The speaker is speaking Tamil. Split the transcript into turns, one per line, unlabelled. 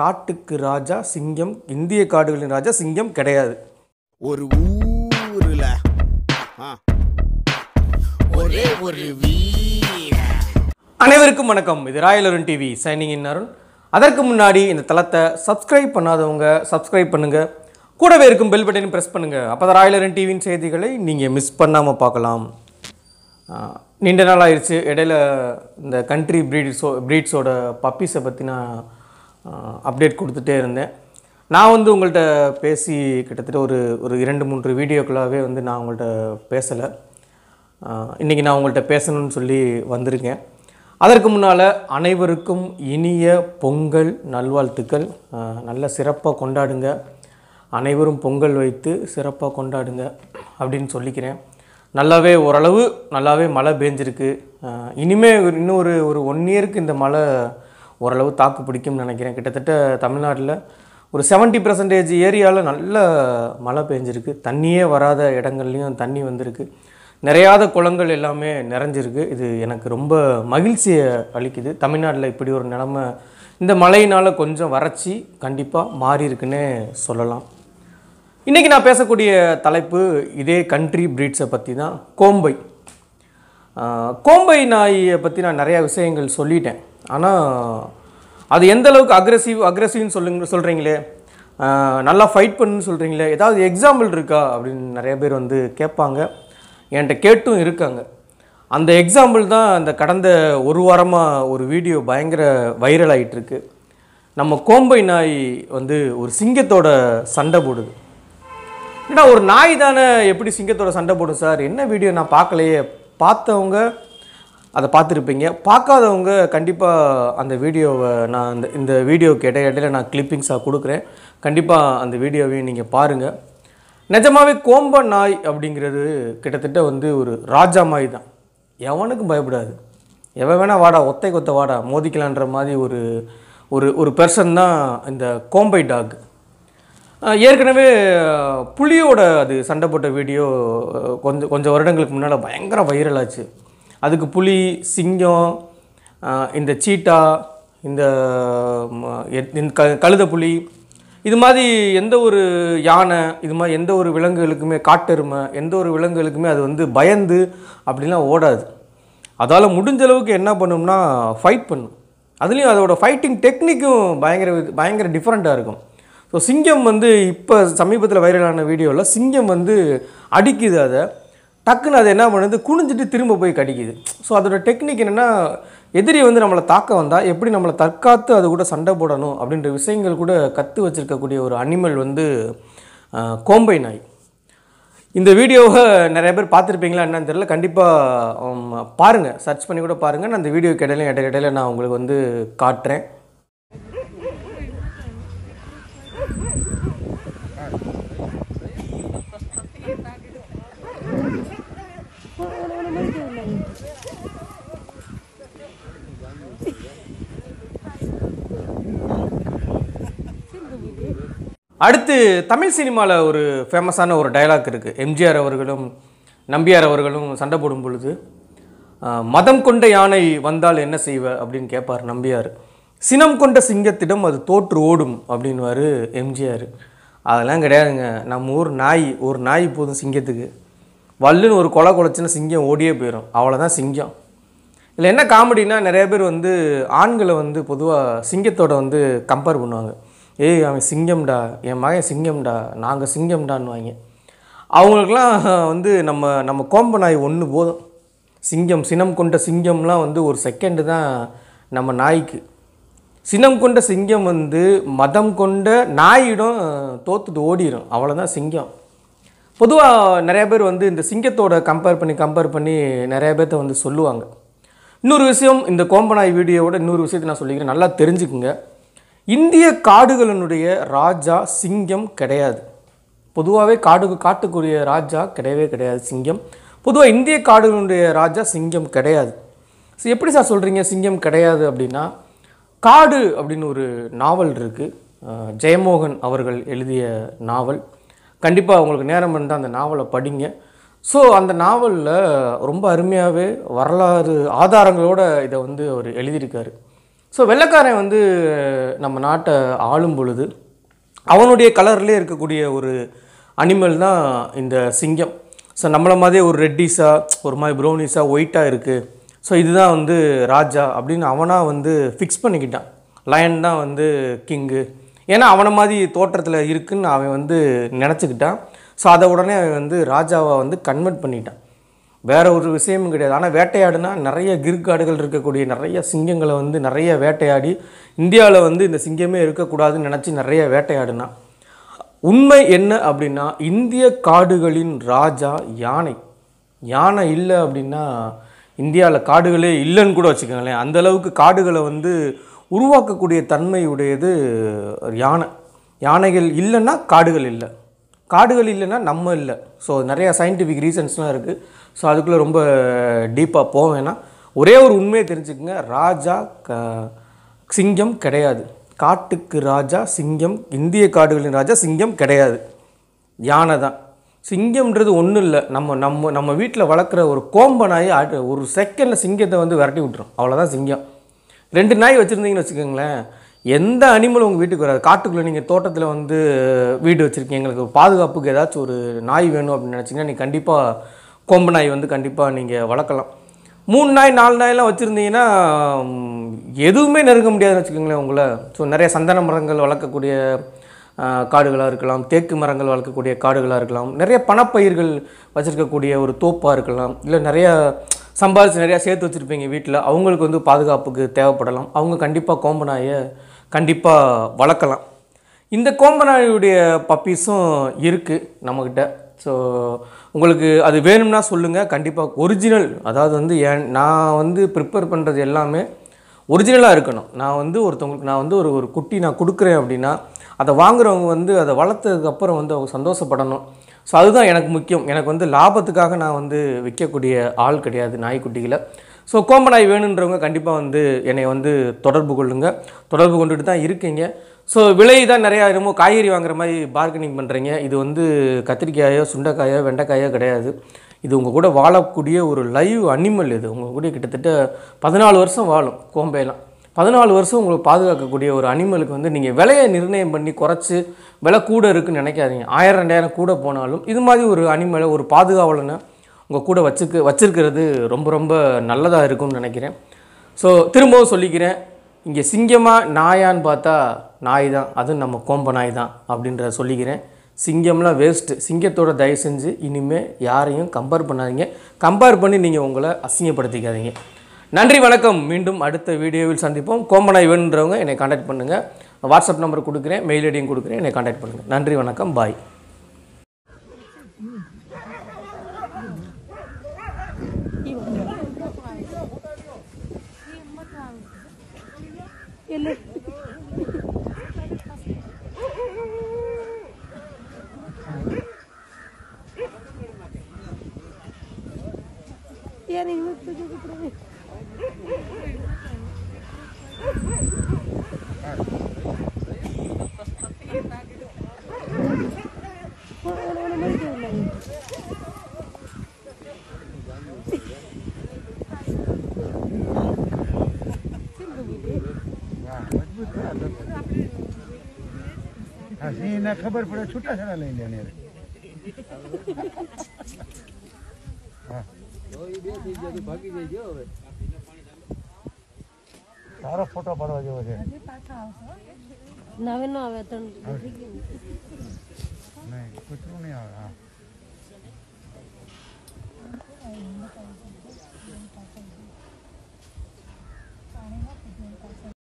காட்டுக்கு ராஜா சிங்கம் இந்திய காடுகளின் ராஜா சிங்கம் கிடையாது ஒரு ஊரில் ஒரே ஒரு அனைவருக்கும் வணக்கம் இது royal Arun TV signing in Arun அதற்கு முன்னாடி இந்த தளத்தை சப்ஸ்கிரைப் பண்ணாதவங்க சப்ஸ்கிரைப் பண்ணுங்க கூடவே இருக்கும் பெல் பட்டனை ப்ரெஸ் பண்ணுங்கள் அப்போ தான் ராயல் அருண் டிவியின் செய்திகளை நீங்கள் மிஸ் பண்ணாமல் பார்க்கலாம் நீண்ட நாள் ஆயிடுச்சு இடையில இந்த கண்ட்ரி ப்ரீட்ஸோ ப்ரீட்ஸோட பப்பீஸை பற்றின அப்டேட் கொடுத்துட்டே இருந்தேன் நான் வந்து உங்கள்கிட்ட பேசி கிட்டத்தட்ட ஒரு ஒரு இரண்டு மூன்று வீடியோக்களாகவே வந்து நான் உங்கள்கிட்ட பேசலை இன்றைக்கி நான் உங்கள்கிட்ட பேசணும்னு சொல்லி வந்திருக்கேன் அதற்கு முன்னால் அனைவருக்கும் இனிய பொங்கல் நல்வாழ்த்துக்கள் நல்ல சிறப்பாக கொண்டாடுங்க அனைவரும் பொங்கல் வைத்து சிறப்பாக கொண்டாடுங்க அப்படின்னு சொல்லிக்கிறேன் நல்லாவே ஓரளவு நல்லாவே மழை பேஞ்சிருக்கு இனிமேல் இன்னும் ஒரு ஒரு ஒன் இயருக்கு இந்த மழை ஓரளவு தாக்கு பிடிக்கும்னு நினைக்கிறேன் கிட்டத்தட்ட தமிழ்நாட்டில் ஒரு செவன்ட்டி பர்சன்டேஜ் ஏரியாவில் நல்ல மழை பெஞ்சிருக்கு தண்ணியே வராத இடங்கள்லையும் தண்ணி வந்திருக்கு நிறையாத குளங்கள் எல்லாமே நிறைஞ்சிருக்கு இது எனக்கு ரொம்ப மகிழ்ச்சியை அளிக்குது தமிழ்நாட்டில் இப்படி ஒரு நிலமை இந்த மழையினால் கொஞ்சம் வறட்சி கண்டிப்பாக மாறி சொல்லலாம் இன்றைக்கி நான் பேசக்கூடிய தலைப்பு இதே கண்ட்ரி பிரீட்ஸை பற்றி தான் கோம்பை கோம்பை நாயை பற்றி நான் நிறையா விஷயங்கள் சொல்லிட்டேன் ஆனால் அது எந்த அளவுக்கு அக்ரஸிவ் அக்ரஸிவ்னு சொல்லுங்க சொல்கிறீங்களே நல்லா ஃபைட் பண்ணுன்னு சொல்கிறீங்களே ஏதாவது எக்ஸாம்பிள் இருக்கா அப்படின்னு நிறைய பேர் வந்து கேட்பாங்க என்கிட்ட கேட்டும் இருக்காங்க அந்த எக்ஸாம்பிள் தான் அந்த கடந்த ஒரு வாரமாக ஒரு வீடியோ பயங்கர வைரல் ஆகிட்டுருக்கு நம்ம கோம்பை நாய் வந்து ஒரு சிங்கத்தோட சண்டை போடுது ஏன்னா ஒரு நாய் தானே எப்படி சிங்கத்தோட சண்டை போடும் சார் என்ன வீடியோ நான் பார்க்கலையே பார்த்தவங்க அதை பார்த்துருப்பீங்க பார்க்காதவங்க கண்டிப்பாக அந்த வீடியோவை நான் இந்த இந்த வீடியோவுக்கு இடைய இடையில நான் கிளிப்பிங்ஸாக கொடுக்குறேன் கண்டிப்பாக அந்த வீடியோவையும் நீங்கள் பாருங்கள் நிஜமாகவே கோம்ப நாய் அப்படிங்கிறது கிட்டத்தட்ட வந்து ஒரு ராஜா மாதிரி தான் எவனுக்கும் பயப்படாது எவன் வேணால் வாடா ஒத்தை கொத்த வாடா மோதிக்கலான்ற மாதிரி ஒரு ஒரு ஒரு பெர்சன் தான் இந்த கோம்பை டாக் ஏற்கனவே புலியோட அது சண்டை போட்ட வீடியோ கொஞ்சம் கொஞ்சம் வருடங்களுக்கு முன்னால் பயங்கர வைரல் ஆச்சு அதுக்கு புலி சிங்கம் இந்த சீட்டா இந்த கழுத புலி இது மாதிரி எந்த ஒரு யானை இது மாதிரி எந்த ஒரு விலங்குகளுக்குமே காட்டெருமை எந்த ஒரு விலங்குகளுக்குமே அது வந்து பயந்து அப்படிலாம் ஓடாது அதால் முடிஞ்சளவுக்கு என்ன பண்ணும்னா ஃபைட் பண்ணும் அதுலேயும் அதோடய ஃபைட்டிங் டெக்னிக்கும் பயங்கர பயங்கர டிஃப்ரெண்ட்டாக இருக்கும் ஸோ சிங்கம் வந்து இப்போ சமீபத்தில் வைரலான வீடியோவில் சிங்கம் வந்து அடிக்குது அதை டக்குன்னு அது என்ன பண்ணுது குனிஞ்சிட்டு திரும்ப போய் கடிக்குது ஸோ அதோட டெக்னிக் என்னென்னா எதிரி வந்து நம்மளை தாக்க வந்தால் எப்படி நம்மளை தற்காத்து அது கூட சண்டை போடணும் அப்படின்ற விஷயங்கள் கூட கற்று வச்சுருக்கக்கூடிய ஒரு அனிமல் வந்து கோம்பை நாய் இந்த வீடியோவை நிறைய பேர் பார்த்துருப்பீங்களா என்னன்னு தெரில கண்டிப்பாக பாருங்கள் சர்ச் பண்ணி கூட பாருங்கள் நான் அந்த வீடியோ இடையில இடையில நான் உங்களுக்கு வந்து காட்டுறேன் அடுத்து தமிழ் சினிமாவில் ஒரு ஃபேமஸான ஒரு டைலாக் இருக்குது எம்ஜிஆர் அவர்களும் நம்பியார் அவர்களும் சண்டை போடும் பொழுது மதம் கொண்ட யானை வந்தால் என்ன செய்வ அப்படின்னு கேட்பார் நம்பியார் சினம் கொண்ட சிங்கத்திடம் அது தோற்று ஓடும் அப்படின்வாரு எம்ஜிஆர் அதெல்லாம் கிடையாதுங்க நம்ம ஊர் நாய் ஒரு நாய் போதும் சிங்கத்துக்கு வல்லுன்னு ஒரு கொலை குலைச்சின்னா சிங்கம் ஓடியே போயிடும் அவ்வளோதான் சிங்கம் இதில் என்ன காமெடினா நிறைய பேர் வந்து ஆண்களை வந்து பொதுவாக சிங்கத்தோட வந்து கம்பேர் பண்ணுவாங்க ஏய் அவன் சிங்கம்டா என் மகன் சிங்கம்டா நாங்கள் சிங்கம்டான்வாங்க அவங்களுக்கெல்லாம் வந்து நம்ம நம்ம கோம்ப நாய் ஒன்று போதும் சிங்கம் சினம் கொண்ட சிங்கம்லாம் வந்து ஒரு செகண்டு தான் நம்ம நாய்க்கு சினம் கொண்ட சிங்கம் வந்து மதம் கொண்ட நாயிடம் தோத்துட்டு ஓடிடும் அவ்வளோதான் சிங்கம் பொதுவாக நிறையா பேர் வந்து இந்த சிங்கத்தோட கம்பேர் பண்ணி கம்பேர் பண்ணி நிறைய பேர்த்த வந்து சொல்லுவாங்க இன்னொரு விஷயம் இந்த கோம்பநாய் வீடியோவோட இன்னொரு விஷயத்தை நான் சொல்லிக்கிறேன் நல்லா தெரிஞ்சுக்குங்க இந்திய காடுகளினுடைய ராஜா சிங்கம் கிடையாது பொதுவாகவே காடு காட்டுக்குரிய ராஜா கிடையவே கிடையாது சிங்கம் பொதுவாக இந்திய காடுகளினுடைய ராஜா சிங்கம் கிடையாது ஸோ எப்படி சார் சொல்கிறீங்க சிங்கம் கிடையாது அப்படின்னா காடு அப்படின்னு ஒரு நாவல் இருக்குது ஜெயமோகன் அவர்கள் எழுதிய நாவல் கண்டிப்பாக உங்களுக்கு நேரம் இருந்தால் அந்த நாவலை படிங்க ஸோ அந்த நாவலில் ரொம்ப அருமையாகவே வரலாறு ஆதாரங்களோடு இதை வந்து அவர் எழுதியிருக்காரு ஸோ வெள்ளக்காரன் வந்து நம்ம நாட்டை ஆளும் பொழுது அவனுடைய கலர்லேயே இருக்கக்கூடிய ஒரு அனிமல் தான் இந்த சிங்கம் ஸோ நம்மளை மாதிரி ஒரு ரெட்டிஸாக ஒரு மாதிரி ப்ரௌனிஸாக ஒயிட்டாக இருக்குது ஸோ இதுதான் வந்து ராஜா அப்படின்னு அவனாக வந்து ஃபிக்ஸ் பண்ணிக்கிட்டான் லயன் தான் வந்து கிங்கு ஏன்னா அவனை மாதிரி தோற்றத்தில் இருக்குன்னு அவன் வந்து நினச்சிக்கிட்டான் ஸோ அதை உடனே அவன் வந்து ராஜாவை வந்து கன்வெர்ட் பண்ணிட்டான் வேறு ஒரு விஷயமும் கிடையாது ஆனால் வேட்டையாடுனா நிறைய கிர்காடுகள் இருக்கக்கூடிய நிறைய சிங்கங்களை வந்து நிறைய வேட்டையாடி இந்தியாவில் வந்து இந்த சிங்கமே இருக்கக்கூடாதுன்னு நினச்சி நிறைய வேட்டையாடுனா உண்மை என்ன அப்படின்னா இந்திய காடுகளின் ராஜா யானை யானை இல்லை அப்படின்னா இந்தியாவில் காடுகளே இல்லைன்னு கூட வச்சுக்கோங்களேன் அந்தளவுக்கு காடுகளை வந்து உருவாக்கக்கூடிய தன்மையுடையது யானை யானைகள் இல்லைன்னா காடுகள் இல்லை காடுகள் இல்லைன்னா நம்ம இல்லை ஸோ நிறையா சயின்டிஃபிக் ரீசன்ஸ்லாம் இருக்குது ஸோ அதுக்குள்ளே ரொம்ப டீப்பாக போக ஒரே ஒரு உண்மையை தெரிஞ்சுக்கோங்க ராஜா க சிங்கம் கிடையாது காட்டுக்கு ராஜா சிங்கம் இந்திய காடுகளின் ராஜா சிங்கம் கிடையாது யானை தான் சிங்கம்ன்றது ஒன்றும் இல்லை நம்ம நம்ம நம்ம வீட்டில் வளர்க்குற ஒரு கோம்ப நாயை ஒரு செகண்டில் சிங்கத்தை வந்து விரட்டி விட்டுரும் அவ்வளோதான் சிங்கம் ரெண்டு நாய் வச்சுருந்தீங்கன்னு வச்சுக்கோங்களேன் எந்த அனிமல் உங்கள் வீட்டுக்கு வராது காட்டுக்குள்ளே நீங்கள் தோட்டத்தில் வந்து வீடு வச்சுருக்கீங்க எங்களுக்கு பாதுகாப்புக்கு ஏதாச்சும் ஒரு நாய் வேணும் அப்படின்னு நினச்சிங்கன்னா நீங்கள் கண்டிப்பாக கொம்பு நாய் வந்து கண்டிப்பாக நீங்கள் வளர்க்கலாம் மூணு நாய் நாலு நாயெல்லாம் வச்சுருந்தீங்கன்னா எதுவுமே நெருங்க முடியாதுன்னு வச்சுக்கோங்களேன் உங்களை ஸோ நிறைய சந்தன மரங்கள் வளர்க்கக்கூடிய காடுகளாக இருக்கலாம் தேக்கு மரங்கள் வளர்க்கக்கூடிய காடுகளாக இருக்கலாம் நிறைய பணப்பயிர்கள் வச்சுருக்கக்கூடிய ஒரு தோப்பாக இருக்கலாம் இல்லை நிறைய சம்பாதிச்சு நிறையா சேர்த்து வச்சுருப்பீங்க வீட்டில் அவங்களுக்கு வந்து பாதுகாப்புக்கு தேவைப்படலாம் அவங்க கண்டிப்பாக கோம்பனாயை கண்டிப்பாக வளர்க்கலாம் இந்த கோம்பநாயுடைய பப்பீஸும் இருக்குது நம்மக்கிட்ட ஸோ உங்களுக்கு அது வேணும்னா சொல்லுங்கள் கண்டிப்பாக ஒரிஜினல் அதாவது வந்து ஏன் நான் வந்து ப்ரிப்பேர் பண்ணுறது எல்லாமே ஒரிஜினலாக இருக்கணும் நான் வந்து ஒருத்தவங்களுக்கு நான் வந்து ஒரு ஒரு குட்டி நான் கொடுக்குறேன் அப்படின்னா அதை வாங்குகிறவங்க வந்து அதை வளர்த்ததுக்கப்புறம் வந்து அவங்க சந்தோஷப்படணும் ஸோ அதுதான் எனக்கு முக்கியம் எனக்கு வந்து லாபத்துக்காக நான் வந்து விற்கக்கூடிய ஆள் கிடையாது நாய்க்குட்டிகளை ஸோ கோம்பனாய் வேணுன்றவங்க கண்டிப்பாக வந்து என்னை வந்து தொடர்பு கொள்ளுங்கள் தொடர்பு கொண்டுட்டு தான் இருக்கீங்க ஸோ விலை தான் நிறையா இருமோ காய்கறி வாங்குற மாதிரி பார்கனிங் பண்ணுறீங்க இது வந்து கத்திரிக்காயோ சுண்டைக்காயோ வெண்டைக்காயோ கிடையாது இது உங்கள் கூட வாழக்கூடிய ஒரு லைவ் அனிமல் இது உங்கள் கூட கிட்டத்தட்ட பதினாலு வருஷம் வாழும் கோம்பையெல்லாம் பதினாலு வருஷம் உங்களை பாதுகாக்கக்கூடிய ஒரு அனிமலுக்கு வந்து நீங்கள் விலையை நிர்ணயம் பண்ணி குறைச்சி விலை கூட இருக்குதுன்னு நினைக்காதீங்க ஆயிரம் ரெண்டாயிரம் கூட போனாலும் இது மாதிரி ஒரு அனிமலை ஒரு பாதுகாவலனை உங்கள் கூட வச்சுக்க வச்சுருக்கிறது ரொம்ப ரொம்ப நல்லதாக இருக்கும்னு நினைக்கிறேன் ஸோ திரும்பவும் சொல்லிக்கிறேன் இங்கே சிங்கமாக நாயான்னு பார்த்தா நாய் தான் அதுவும் நம்ம கோம்ப நாய் தான் அப்படின்றத சொல்லிக்கிறேன் சிங்கம்லாம் வேஸ்ட்டு சிங்கத்தோட தயவு செஞ்சு இனிமேல் யாரையும் கம்பேர் பண்ணாதீங்க கம்பேர் பண்ணி நீங்கள் உங்களை அசிங்கப்படுத்திக்காதீங்க நன்றி வணக்கம் மீண்டும் அடுத்த வீடியோவில் சந்திப்போம் கோம்பநாய் வேணுன்றவங்க என்னை காண்டாக்ட் பண்ணுங்கள் வாட்ஸ்அப் நம்பர் கொடுக்குறேன் மெயில் ஐடியும் கொடுக்குறேன் என்னை காண்டாக்ட் பண்ணுங்கள் நன்றி வணக்கம் பாய் ini Iya nih, itu juga berani. Oh, oh, oh, oh, oh, oh, આ સિંહને ખબર પડે છૂટા છૂટાછેડા લઈ લે હા સારો ફોટો પાડવા જેવો છે નવે આવે તો આવે હા